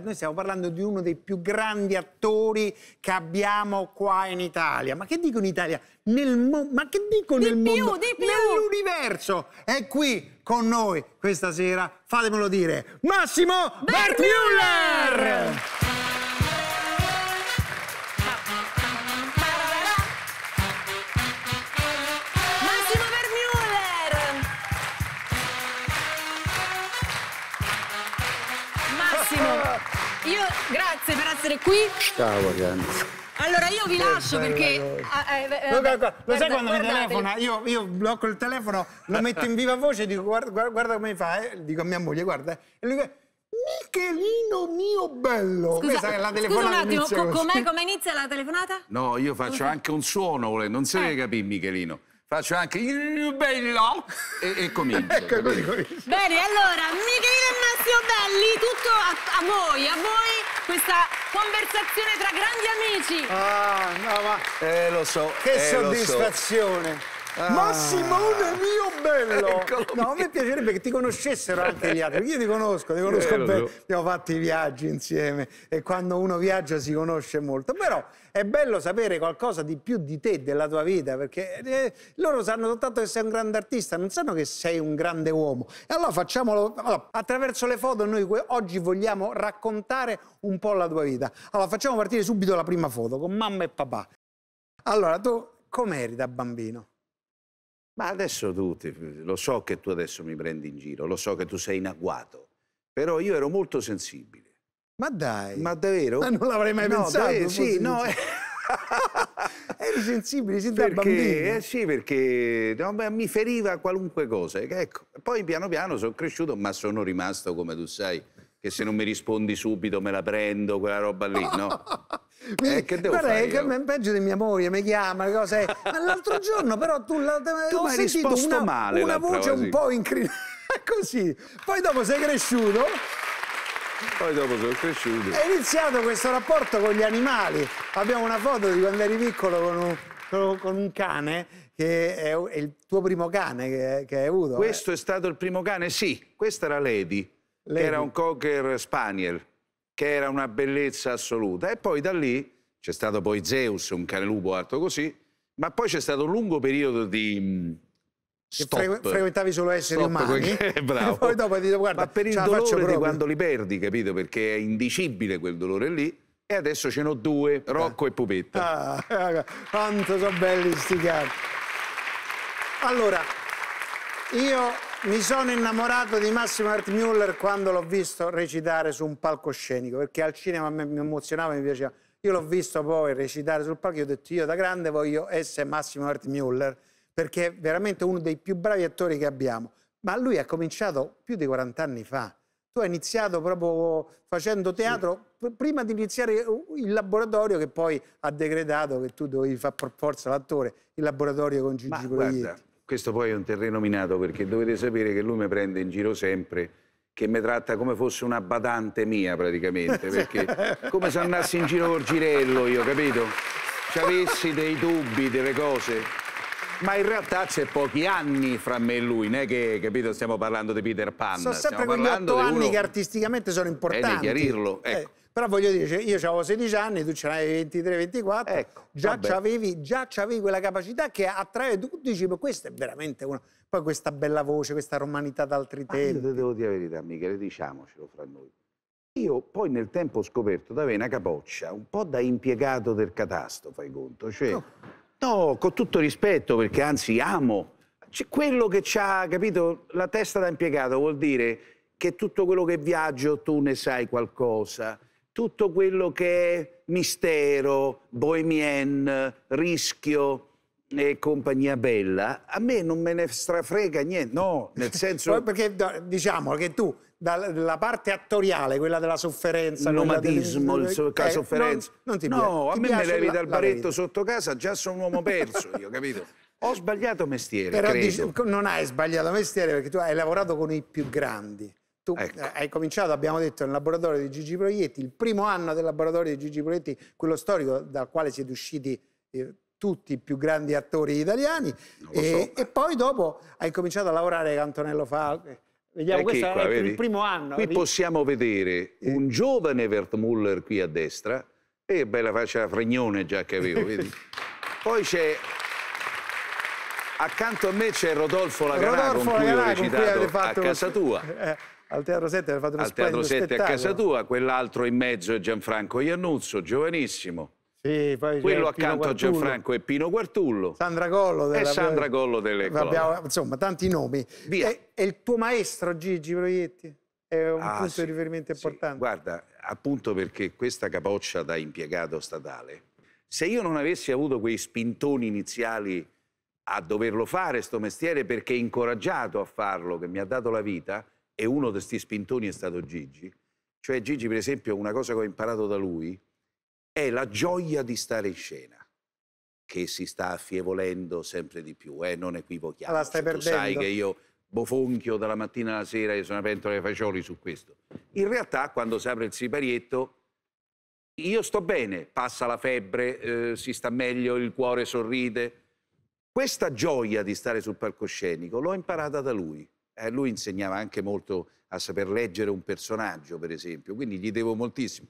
Noi stiamo parlando di uno dei più grandi attori che abbiamo qua in Italia. Ma che dico in Italia? Nel ma che dico di nel più, mondo? Di più. Nell'universo! È qui con noi questa sera, fatemelo dire, Massimo Bert, Bert Müller! Io grazie per essere qui. Ciao ragazzi. Allora io vi lascio perché... Ah, eh, eh, lo, lo sai quando guardate. mi telefona? Io, io, blocco il telefono, lo metto in viva voce e dico guarda, guarda come fa, eh. dico a mia moglie guarda. E lui Michelino mio bello! Scusa, Questa la telefonata scusa un attimo, com'è, come inizia la telefonata? No, io faccio anche un suono non si eh. deve capire Michelino faccio anche il bello e, e comincio. ecco, così, così. Bene, allora, Michelino e Maurizio Belli, tutto a, a, voi, a voi questa conversazione tra grandi amici. Ah, no, ma... Eh, lo so. Che eh, soddisfazione. Ah. Ma mio bello! Eccolo no, a me piacerebbe che ti conoscessero anche gli altri. Io ti conosco, ti conosco bene. Abbiamo fatto i viaggi insieme e quando uno viaggia si conosce molto. Però è bello sapere qualcosa di più di te, della tua vita, perché eh, loro sanno soltanto che sei un grande artista, non sanno che sei un grande uomo. E allora facciamolo allora, attraverso le foto. Noi oggi vogliamo raccontare un po' la tua vita. Allora facciamo partire subito la prima foto con mamma e papà. Allora, tu com'eri da bambino? Ma adesso tu, lo so che tu adesso mi prendi in giro, lo so che tu sei in agguato, però io ero molto sensibile. Ma dai! Ma davvero? Ma non l'avrei mai no, pensato. Davvero, sì, no... Eh. Eri sensibile sin da bambino. Eh sì, perché no, beh, mi feriva qualunque cosa. Eh, ecco. Poi piano piano sono cresciuto, ma sono rimasto, come tu sai, che se non mi rispondi subito me la prendo, quella roba lì, no? Mi, eh, che guarda, fare è peggio di mia moglie, mi chiama, cose. Ma l'altro giorno però tu, la, tu ho sentito una, male una voce così. un po' incrinata così. Poi dopo sei cresciuto. Poi dopo sono cresciuto. È iniziato questo rapporto con gli animali. Abbiamo una foto di quando eri piccolo con un, con, con un cane che è, è, il tuo primo cane che, che hai avuto. Eh. Questo eh. è stato il primo cane? Sì, questa era Lady. Lady. Era un cocker spaniel che era una bellezza assoluta. E poi da lì c'è stato poi Zeus, un cane lupo alto così, ma poi c'è stato un lungo periodo di... Mm, stop. Fre frequentavi solo esseri Stop, umani perché, bravo. e poi dopo hai detto guarda ma per il dolore di quando li perdi capito perché è indicibile quel dolore lì e adesso ce n'ho due Rocco ah. e Pupetta ah, quanto sono belli sti cari allora io mi sono innamorato di Massimo Hartmuller quando l'ho visto recitare su un palcoscenico, perché al cinema mi emozionava, mi piaceva. Io l'ho visto poi recitare sul palco e ho detto io da grande voglio essere Massimo Hartmuller, perché è veramente uno dei più bravi attori che abbiamo. Ma lui ha cominciato più di 40 anni fa. Tu hai iniziato proprio facendo teatro sì. prima di iniziare uh, il laboratorio che poi ha decretato che tu dovevi fare per forza l'attore, il laboratorio con Gigi Proietti. Questo poi è un terreno minato perché dovete sapere che lui mi prende in giro sempre che mi tratta come fosse una badante mia praticamente, perché come se andassi in giro col girello io, capito? Ci avessi dei dubbi, delle cose. Ma in realtà c'è pochi anni fra me e lui, non è che, capito, stiamo parlando di Peter Pan. Sono sempre quegli otto anni uno... che artisticamente sono eh, importanti. È chiarirlo, eh, ecco. Eh. Però voglio dire, cioè, io avevo 16 anni, tu ce n'avevi 23-24, ecco, già c'avevi, già avevi quella capacità che attrae, tu dici, ma questa è veramente una... Poi questa bella voce, questa romanità d'altri ah, tempi. Io te devo dire la verità, Michele, diciamocelo fra noi. Io poi nel tempo ho scoperto da una capoccia, un po' da impiegato del catasto, fai conto. Cioè, oh. no, con tutto rispetto, perché anzi amo. Cioè, quello che ha, capito, la testa da impiegato vuol dire che tutto quello che viaggio tu ne sai qualcosa, tutto quello che è mistero, bohemien, rischio e compagnia bella, a me non me ne strafrega niente, no, nel senso... Perché diciamo che tu dalla parte attoriale, quella della sofferenza, il nomadismo, del... so la eh, sofferenza. Non, non ti piace. No, a ti me me levi la, dal baretto sotto casa, già sono un uomo perso, io capito? Ho sbagliato mestiere. Però dici, non hai sbagliato mestiere perché tu hai lavorato con i più grandi. Tu ecco. Eh, hai cominciato, abbiamo detto, nel laboratorio di Gigi Proietti, il primo anno del laboratorio di Gigi Proietti, quello storico dal quale siete usciti eh, tutti i più grandi attori italiani, e, so. e, poi dopo hai cominciato a lavorare con Antonello Falco. Eh, vediamo, eh, questo qua, è vedi? il primo anno. Qui vedi? possiamo vedere un giovane Vert Muller qui a destra, e bella faccia da fregnone già che avevo, vedi? Poi c'è Accanto a me c'è Rodolfo Laganà, con cui Laganà, ho recitato a casa tua. Al Teatro 7 fatto uno Al Teatro 7 spettacolo. a casa tua, quell'altro in mezzo è Gianfranco Iannuzzo, giovanissimo. Sì, poi Quello accanto a Gianfranco è Pino Quartullo. Sandra Collo della... E Sandra Collo delle Abbiamo, Insomma, tanti nomi. È, e, il tuo maestro Gigi Proietti? È un ah, punto sì, di riferimento importante. Sì. Guarda, appunto perché questa capoccia da impiegato statale, se io non avessi avuto quei spintoni iniziali a doverlo fare, sto mestiere, perché incoraggiato a farlo, che mi ha dato la vita, e uno di questi spintoni è stato Gigi. Cioè Gigi, per esempio, una cosa che ho imparato da lui è la gioia di stare in scena che si sta affievolendo sempre di più, eh? non equivochiamo. Allora, ah, stai perdendo. Tu sai che io bofonchio dalla mattina alla sera, e sono una pentola dei fagioli su questo. In realtà, quando si apre il siparietto, io sto bene, passa la febbre, eh, si sta meglio, il cuore sorride. Questa gioia di stare sul palcoscenico l'ho imparata da lui eh, lui insegnava anche molto a saper leggere un personaggio, per esempio, quindi gli devo moltissimo,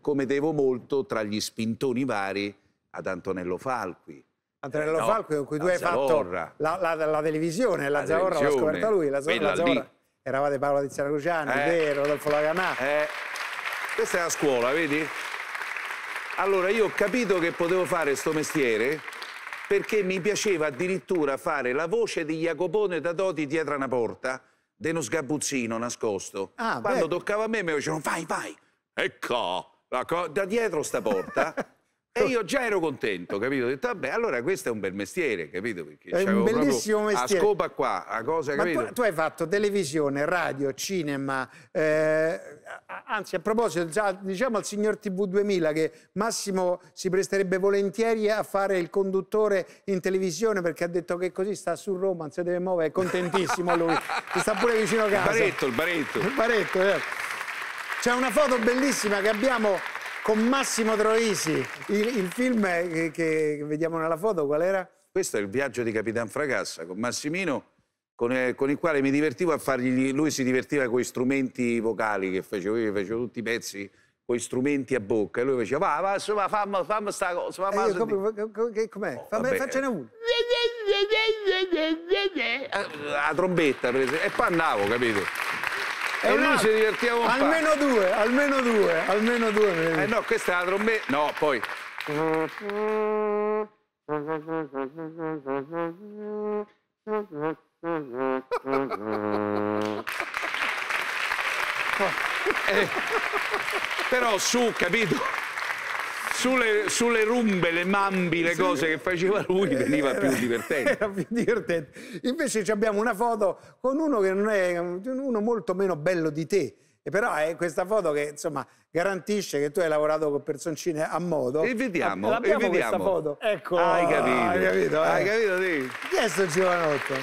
come devo molto tra gli spintoni vari ad Antonello Falqui. Antonello eh, no, Falqui con cui tu hai Zahorra. fatto la, la, la, televisione, la, la Zahorra l'ha scoperta lui, la, Zahorra, la Zahorra. Eravate Paolo Tiziano Cruciani, eh, vero, Rodolfo Laganà. Eh, questa è la scuola, vedi? Allora io ho capito che potevo fare questo mestiere perché mi piaceva addirittura fare la voce di Jacopone da Doti dietro una porta, di uno sgabuzzino nascosto. Ah, Quando beh. toccava a me mi dicevano vai, vai, ecco, da dietro sta porta E io già ero contento, capito? Ho detto, vabbè, allora questo è un bel mestiere, capito? Perché è un bellissimo mestiere. A scopa qua, a cosa, Ma capito? Tu, tu, hai fatto televisione, radio, cinema, eh, anzi, a proposito, diciamo al signor TV2000 che Massimo si presterebbe volentieri a fare il conduttore in televisione perché ha detto che così sta su Roma, non si deve muovere, è contentissimo lui. Ti sta pure vicino a casa. Il baretto, il baretto. Il baretto, eh. C'è una foto bellissima che abbiamo con Massimo Troisi. Il, il film che, che, vediamo nella foto qual era? Questo è il viaggio di Capitan Fracassa con Massimino, con, eh, con il quale mi divertivo a fargli. Lui si divertiva con gli strumenti vocali che facevo io, facevo tutti i pezzi con gli strumenti a bocca e lui faceva va, va, su, va fammi, fammi sta cosa fammi eh, io, come, come, com'è? Oh, uno eh, la trombetta per esempio e poi andavo capito e, e noi ci divertiamo un Almeno par. due, almeno due, almeno due. Eh no, questa è la trombetta. No, poi. eh, però su, capito? sulle, sulle, rumbe, le mambi, le cose che faceva lui veniva più divertente. Era più divertente. Invece abbiamo una foto con uno che non è uno molto meno bello di te. E però è questa foto che insomma garantisce che tu hai lavorato con personcine a modo. E vediamo, ah, e vediamo. foto. Ecco. Hai capito. Ah, hai capito, eh. hai capito sì. Chi è sto giovanotto?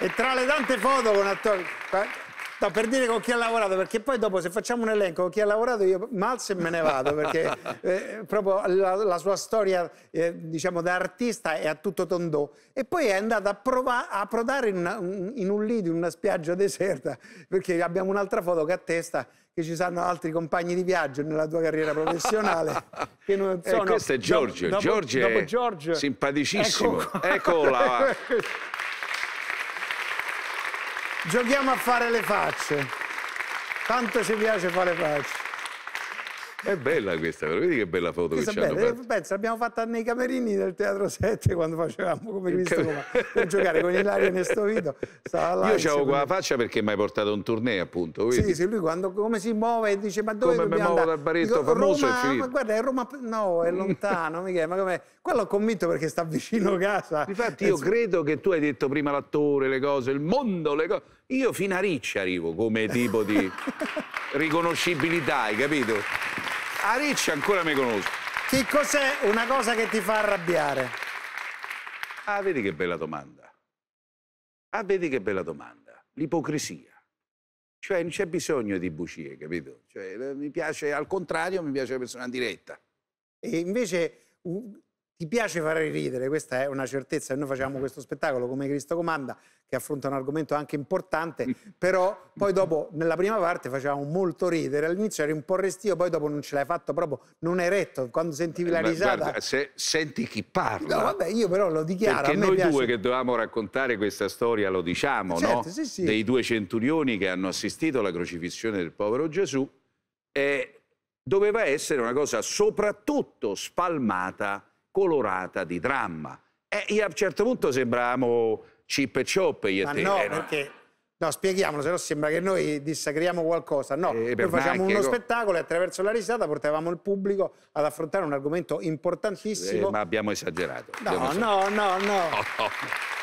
e tra le tante foto con attori... Eh, No, per dire con chi ha lavorato, perché poi dopo se facciamo un elenco con chi ha lavorato io malzo e me ne vado, perché eh, proprio la, la, sua storia, eh, diciamo, da artista è a tutto tondò. E poi è andata a, prova- a prodare in, una, in un lido, in una spiaggia deserta, perché abbiamo un'altra foto che attesta che ci saranno altri compagni di viaggio nella tua carriera professionale. che non eh, sono, eh, questo è Giorgio. Dopo, dopo, Giorgio, dopo Giorgio simpaticissimo. Ecco, Eccola. Giochiamo a fare le facce. Tanto ci piace fare facce. È bella questa, vedi che bella foto questa che ci bella. hanno Pensa, l'abbiamo fatta nei camerini del Teatro 7 quando facevamo come visto Roma, per giocare con Ilario Nestovito. Stava là Io c'avevo con la faccia perché mi hai portato un tournée, appunto. Vedi? Sì, sì, lui quando come si muove e dice ma dove come dobbiamo andare? Come mi muovo dal baretto Dico, famoso Roma, e Ma guarda, è Roma... No, è mm. lontano, Michele, ma come... Qua l'ho convinto perché sta vicino casa. Infatti io credo che tu hai detto prima l'attore, le cose, il mondo, le cose... Io fino a Ricci arrivo come tipo di riconoscibilità, hai capito? a Ricci ancora mi conosco. Che cos'è una cosa che ti fa arrabbiare? Ah, vedi che bella domanda. Ah, vedi che bella domanda. L'ipocrisia. Cioè, non c'è bisogno di bugie, capito? Cioè, mi piace, al contrario, mi piace la persona diretta. E invece ti piace fare ridere, questa è una certezza. Noi facciamo questo spettacolo come Cristo Comanda, che affronta un argomento anche importante, però poi dopo, nella prima parte, facevamo molto ridere. All'inizio eri un po' restio, poi dopo non ce l'hai fatto proprio, non hai retto. Quando sentivi la eh, risata... Guarda, se senti chi parla... No, vabbè, io però lo dichiaro. Perché noi piace... due che dovevamo raccontare questa storia lo diciamo, certo, no? Sì, sì. Dei due centurioni che hanno assistito alla crocifissione del povero Gesù. E doveva essere una cosa soprattutto spalmata colorata di dramma. E io a un certo punto sembravamo chip e chop io Ma te. no, era... Eh, perché... No, spieghiamolo, se no sembra che noi dissacriamo qualcosa. No, eh, noi facciamo uno spettacolo e attraverso la risata portavamo il pubblico ad affrontare un argomento eh, importantissimo. Eh, ma abbiamo esagerato. No, abbiamo esagerato. no, no, no. no, no.